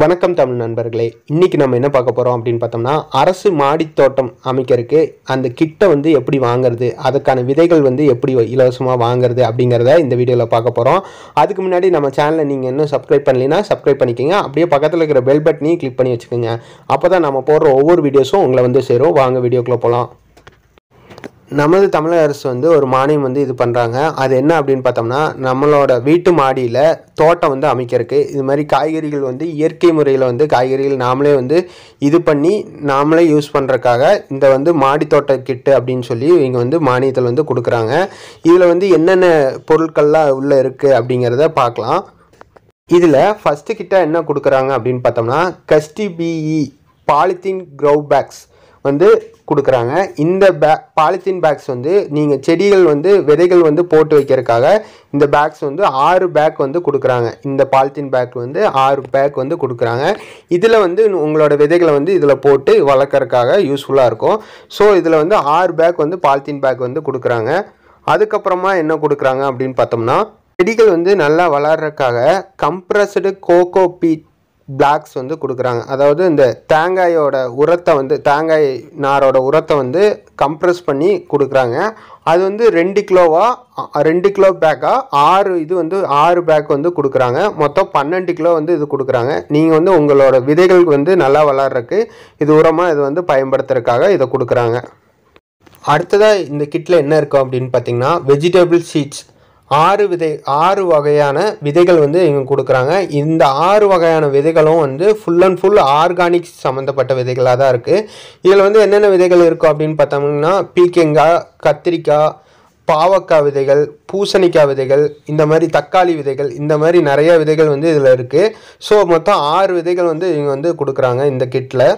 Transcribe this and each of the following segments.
வணக்கம் தமிழ் நண்பர்களே இன்றைக்கி நம்ம என்ன பார்க்க போகிறோம் அப்படின்னு பார்த்தோம்னா அரசு மாடித்தோட்டம் அமைக்கிறதுக்கு அந்த கிட்டை வந்து எப்படி வாங்குறது அதுக்கான விதைகள் வந்து எப்படி இலவசமாக வாங்குறது அப்படிங்கிறத இந்த வீடியோவில் பார்க்க போகிறோம் அதுக்கு முன்னாடி நம்ம சேனலை நீங்கள் இன்னும் சப்ஸ்கிரைப் பண்ணலைன்னா சப்ஸ்கிரைப் பண்ணிக்கோங்க அப்படியே பக்கத்தில் இருக்கிற பெல் பட்டனையும் கிளிக் பண்ணி வச்சுக்கோங்க அப்போ தான் நம்ம போடுற ஒவ்வொரு வீடியோஸும் உங்களை வந்து சேரும் வாங்க வீடியோக்குள்ளே போகலாம் நமது தமிழக அரசு வந்து ஒரு மானியம் வந்து இது பண்ணுறாங்க அது என்ன அப்படின்னு பார்த்தோம்னா நம்மளோட வீட்டு மாடியில் தோட்டம் வந்து அமைக்கிறதுக்கு இது மாதிரி காய்கறிகள் வந்து இயற்கை முறையில் வந்து காய்கறிகள் நாமளே வந்து இது பண்ணி நாமளே யூஸ் பண்ணுறக்காக இந்த வந்து மாடி தோட்ட கிட்டு அப்படின்னு சொல்லி இவங்க வந்து மானியத்தில் வந்து கொடுக்குறாங்க இதில் வந்து என்னென்ன பொருட்கள்லாம் உள்ளே இருக்குது அப்படிங்கிறத பார்க்கலாம் இதில் ஃபஸ்ட்டு கிட்ட என்ன கொடுக்குறாங்க அப்படின்னு பார்த்தோம்னா கஸ்டி பிஇ பாலித்தீன் க்ரௌ பேக்ஸ் வந்து கொடுக்குறாங்க இந்த பே பாலித்தீன் பேக்ஸ் வந்து நீங்கள் செடிகள் வந்து விதைகள் வந்து போட்டு வைக்கிறதுக்காக இந்த பேக்ஸ் வந்து ஆறு பேக் வந்து கொடுக்குறாங்க இந்த பாலித்தீன் பேக் வந்து ஆறு பேக் வந்து கொடுக்குறாங்க இதில் வந்து உங்களோட விதைகளை வந்து இதில் போட்டு வளர்க்குறதுக்காக யூஸ்ஃபுல்லாக இருக்கும் ஸோ இதில் வந்து ஆறு பேக் வந்து பாலித்தீன் பேக் வந்து கொடுக்குறாங்க அதுக்கப்புறமா என்ன கொடுக்குறாங்க அப்படின்னு பார்த்தோம்னா செடிகள் வந்து நல்லா வளர்கிறதுக்காக கம்ப்ரஸ்டு கோகோ பீட் பிளாக்ஸ் வந்து கொடுக்குறாங்க அதாவது இந்த தேங்காயோட உரத்தை வந்து தேங்காய் நாரோட உரத்தை வந்து கம்ப்ரெஸ் பண்ணி கொடுக்குறாங்க அது வந்து ரெண்டு கிலோவாக ரெண்டு கிலோ பேக்காக ஆறு இது வந்து ஆறு பேக் வந்து கொடுக்குறாங்க மொத்தம் பன்னெண்டு கிலோ வந்து இது கொடுக்குறாங்க நீங்கள் வந்து உங்களோட விதைகளுக்கு வந்து நல்லா வளர்கிறதுக்கு இது உரமாக இது வந்து பயன்படுத்துறதுக்காக இதை கொடுக்குறாங்க அடுத்ததாக இந்த கிட்டில் என்ன இருக்கும் அப்படின்னு பார்த்தீங்கன்னா வெஜிடபிள் சீட்ஸ் ஆறு விதை ஆறு வகையான விதைகள் வந்து இவங்க கொடுக்குறாங்க இந்த ஆறு வகையான விதைகளும் வந்து ஃபுல் அண்ட் ஃபுல் ஆர்கானிக் சம்மந்தப்பட்ட விதைகளாக தான் இருக்குது இதில் வந்து என்னென்ன விதைகள் இருக்கும் அப்படின்னு பார்த்தோம்னா பீக்கெங்காய் கத்திரிக்காய் பாவக்காய் விதைகள் பூசணிக்காய் விதைகள் இந்த மாதிரி தக்காளி விதைகள் இந்த மாதிரி நிறைய விதைகள் வந்து இதில் இருக்குது ஸோ மொத்தம் ஆறு விதைகள் வந்து இவங்க வந்து கொடுக்குறாங்க இந்த கிட்டில்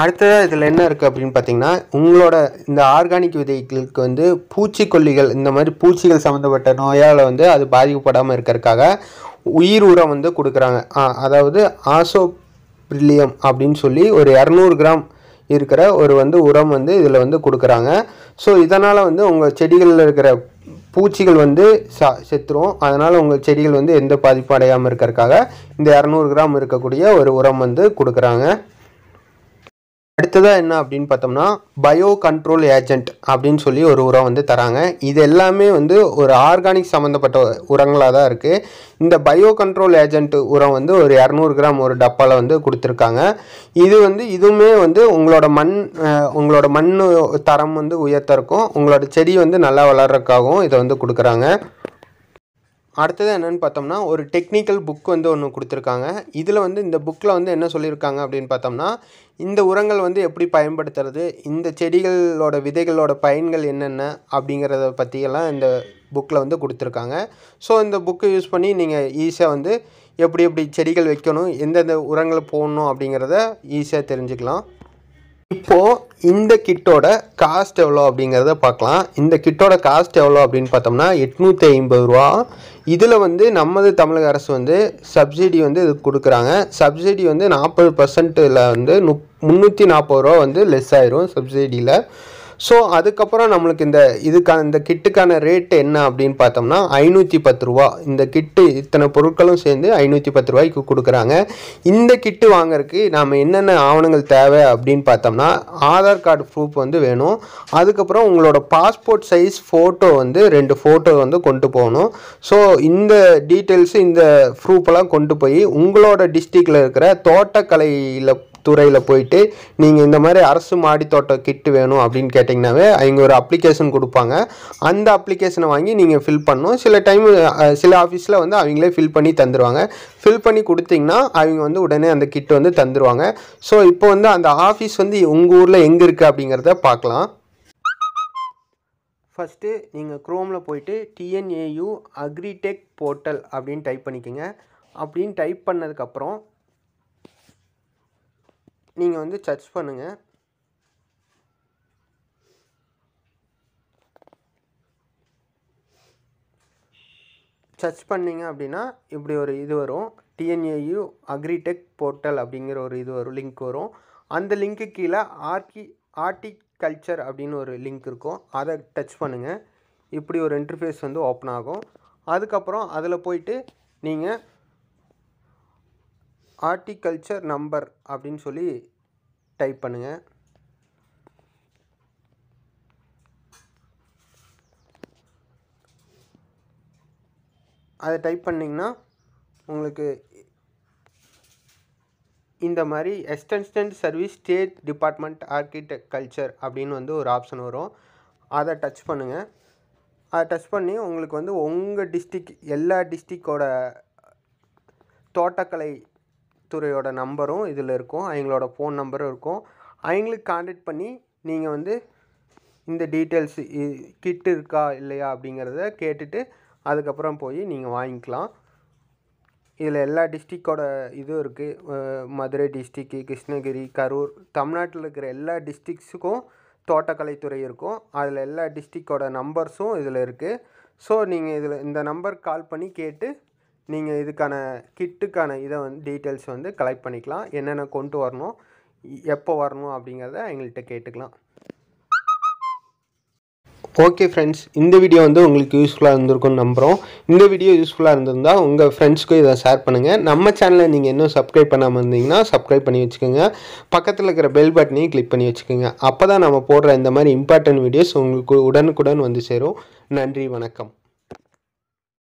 அடுத்ததாக இதில் என்ன இருக்குது அப்படின்னு பார்த்தீங்கன்னா உங்களோட இந்த ஆர்கானிக் விதைகளுக்கு வந்து பூச்சிக்கொல்லிகள் இந்த மாதிரி பூச்சிகள் சம்மந்தப்பட்ட நோயால் வந்து அது பாதிக்கப்படாமல் இருக்கிறதுக்காக உயிர் உரம் வந்து கொடுக்குறாங்க அதாவது ஆசோப்ரில்லியம் அப்படின்னு சொல்லி ஒரு இரநூறு கிராம் இருக்கிற ஒரு வந்து உரம் வந்து இதில் வந்து கொடுக்குறாங்க ஸோ இதனால் வந்து உங்கள் செடிகளில் இருக்கிற பூச்சிகள் வந்து சா செத்துரும் அதனால் உங்கள் செடிகள் வந்து எந்த பாதிப்பும் அடையாமல் இருக்கிறதுக்காக இந்த இரநூறு கிராம் இருக்கக்கூடிய ஒரு உரம் வந்து கொடுக்குறாங்க அடுத்ததாக என்ன அப்படின்னு பார்த்தோம்னா பயோ கண்ட்ரோல் ஏஜென்ட் அப்படின்னு சொல்லி ஒரு உரம் வந்து தராங்க இது எல்லாமே வந்து ஒரு ஆர்கானிக் சம்மந்தப்பட்ட உரங்களாக தான் இருக்குது இந்த பயோ கண்ட்ரோல் ஏஜென்ட் உரம் வந்து ஒரு இரநூறு கிராம் ஒரு டப்பாவில் வந்து கொடுத்துருக்காங்க இது வந்து இதுவுமே வந்து உங்களோட மண் உங்களோட மண் தரம் வந்து உயர்த்தருக்கும் உங்களோட செடி வந்து நல்லா வளர்றதுக்காகவும் இதை வந்து கொடுக்குறாங்க அடுத்தது என்னென்னு பார்த்தோம்னா ஒரு டெக்னிக்கல் புக் வந்து ஒன்று கொடுத்துருக்காங்க இதில் வந்து இந்த புக்கில் வந்து என்ன சொல்லியிருக்காங்க அப்படின்னு பார்த்தோம்னா இந்த உரங்கள் வந்து எப்படி பயன்படுத்துறது இந்த செடிகளோட விதைகளோட பயன்கள் என்னென்ன அப்படிங்கிறத பற்றியெல்லாம் இந்த புக்கில் வந்து கொடுத்துருக்காங்க ஸோ இந்த புக்கை யூஸ் பண்ணி நீங்கள் ஈஸியாக வந்து எப்படி எப்படி செடிகள் வைக்கணும் எந்தெந்த உரங்களை போடணும் அப்படிங்கிறத ஈஸியாக தெரிஞ்சுக்கலாம் இப்போது இந்த கிட்டோட காஸ்ட் எவ்வளோ அப்படிங்கிறத பார்க்கலாம் இந்த கிட்டோட காஸ்ட் எவ்வளோ அப்படின்னு பார்த்தோம்னா எட்நூற்றி ஐம்பது ரூபா இதில் வந்து நமது தமிழக அரசு வந்து சப்சிடி வந்து இது கொடுக்குறாங்க சப்சிடி வந்து நாற்பது பர்சன்ட்டில் வந்து நு முந்நூற்றி நாற்பது ரூபா வந்து லெஸ் ஆயிரும் சப்சிடியில் ஸோ அதுக்கப்புறம் நம்மளுக்கு இந்த இதுக்கான இந்த கிட்டுக்கான ரேட்டு என்ன அப்படின்னு பார்த்தோம்னா ஐநூற்றி பத்து ரூபா இந்த கிட்டு இத்தனை பொருட்களும் சேர்ந்து ஐநூற்றி பத்து ரூபாய்க்கு கொடுக்குறாங்க இந்த கிட்டு வாங்கறதுக்கு நாம் என்னென்ன ஆவணங்கள் தேவை அப்படின்னு பார்த்தோம்னா ஆதார் கார்டு ப்ரூஃப் வந்து வேணும் அதுக்கப்புறம் உங்களோட பாஸ்போர்ட் சைஸ் ஃபோட்டோ வந்து ரெண்டு ஃபோட்டோ வந்து கொண்டு போகணும் ஸோ இந்த டீட்டெயில்ஸு இந்த ப்ரூஃபெல்லாம் கொண்டு போய் உங்களோட டிஸ்ட்ரிக்டில் இருக்கிற தோட்டக்கலையில் துறையில் போயிட்டு நீங்கள் இந்த மாதிரி அரசு மாடி தோட்டம் கிட்டு வேணும் அப்படின்னு கேட்டிங்கனாவே அவங்க ஒரு அப்ளிகேஷன் கொடுப்பாங்க அந்த அப்ளிகேஷனை வாங்கி நீங்கள் ஃபில் பண்ணணும் சில டைம் சில ஆஃபீஸில் வந்து அவங்களே ஃபில் பண்ணி தந்துடுவாங்க ஃபில் பண்ணி கொடுத்தீங்கன்னா அவங்க வந்து உடனே அந்த கிட்டு வந்து தந்துடுவாங்க ஸோ இப்போ வந்து அந்த ஆஃபீஸ் வந்து உங்கள் ஊரில் எங்கே இருக்குது அப்படிங்கிறத பார்க்கலாம் ஃபஸ்ட்டு நீங்கள் க்ரோமில் போயிட்டு டிஎன்ஏயு அக்ரிடெக் போர்ட்டல் அப்படின்னு டைப் பண்ணிக்கோங்க அப்படின்னு டைப் பண்ணதுக்கப்புறம் நீங்கள் வந்து சர்ச் பண்ணுங்கள் சர்ச் பண்ணிங்க அப்படின்னா இப்படி ஒரு இது வரும் டிஎன்ஏயு அக்ரிடெக் போர்ட்டல் அப்படிங்கிற ஒரு இது வரும் லிங்க் வரும் அந்த லிங்க்கு கீழே ஆர்கி ஆர்டிகல்ச்சர் அப்படின்னு ஒரு லிங்க் இருக்கும் அதை டச் பண்ணுங்கள் இப்படி ஒரு இன்டர்ஃபேஸ் வந்து ஓப்பன் ஆகும் அதுக்கப்புறம் அதில் போயிட்டு நீங்கள் ஆர்டிகல்ச்சர் நம்பர் அப்படின்னு சொல்லி டைப் பண்ணுங்கள் அதை டைப் பண்ணிங்கன்னா உங்களுக்கு இந்த மாதிரி extension service state department architecture அப்படின்னு வந்து ஒரு ஆப்ஷன் வரும் அதை டச் பண்ணுங்கள் அதை டச் பண்ணி உங்களுக்கு வந்து உங்கள் டிஸ்ட்ரிக் எல்லா டிஸ்ட்ரிக்கோட தோட்டக்கலை துறையோட நம்பரும் இதில் இருக்கும் அவங்களோட ஃபோன் நம்பரும் இருக்கும் அவங்களுக்கு காண்டாக்ட் பண்ணி நீங்கள் வந்து இந்த டீட்டெயில்ஸ் கிட் இருக்கா இல்லையா அப்படிங்கிறத கேட்டுட்டு அதுக்கப்புறம் போய் நீங்கள் வாங்கிக்கலாம் இதில் எல்லா டிஸ்ட்ரிக்டோட இதுவும் இருக்குது மதுரை டிஸ்ட்ரிக்கு கிருஷ்ணகிரி கரூர் தமிழ்நாட்டில் இருக்கிற எல்லா டிஸ்ட்ரிக்ஸுக்கும் தோட்டக்கலைத்துறை இருக்கும் அதில் எல்லா டிஸ்ட்ரிக்டோட நம்பர்ஸும் இதில் இருக்குது ஸோ நீங்கள் இதில் இந்த நம்பர் கால் பண்ணி கேட்டு நீங்கள் இதுக்கான கிட்டுக்கான இதை வந்து டீட்டெயில்ஸ் வந்து கலெக்ட் பண்ணிக்கலாம் என்னென்ன கொண்டு வரணும் எப்போ வரணும் அப்படிங்கிறத எங்கள்கிட்ட கேட்டுக்கலாம் ஓகே ஃப்ரெண்ட்ஸ் இந்த வீடியோ வந்து உங்களுக்கு யூஸ்ஃபுல்லாக இருந்திருக்கும்னு நம்புகிறோம் இந்த வீடியோ யூஸ்ஃபுல்லாக இருந்திருந்தால் உங்கள் ஃப்ரெண்ட்ஸ்க்கும் இதை ஷேர் பண்ணுங்கள் நம்ம சேனலில் நீங்கள் இன்னும் சப்ஸ்கிரைப் பண்ணாமல் இருந்தீங்கன்னா சப்ஸ்கிரைப் பண்ணி வச்சுக்கோங்க பக்கத்தில் இருக்கிற பெல் பட்டனையும் கிளிக் பண்ணி வச்சுக்கோங்க அப்போ தான் நம்ம போடுற இந்த மாதிரி இம்பார்ட்டன்ட் வீடியோஸ் உங்களுக்கு உடனுக்குடன் வந்து சேரும் நன்றி வணக்கம்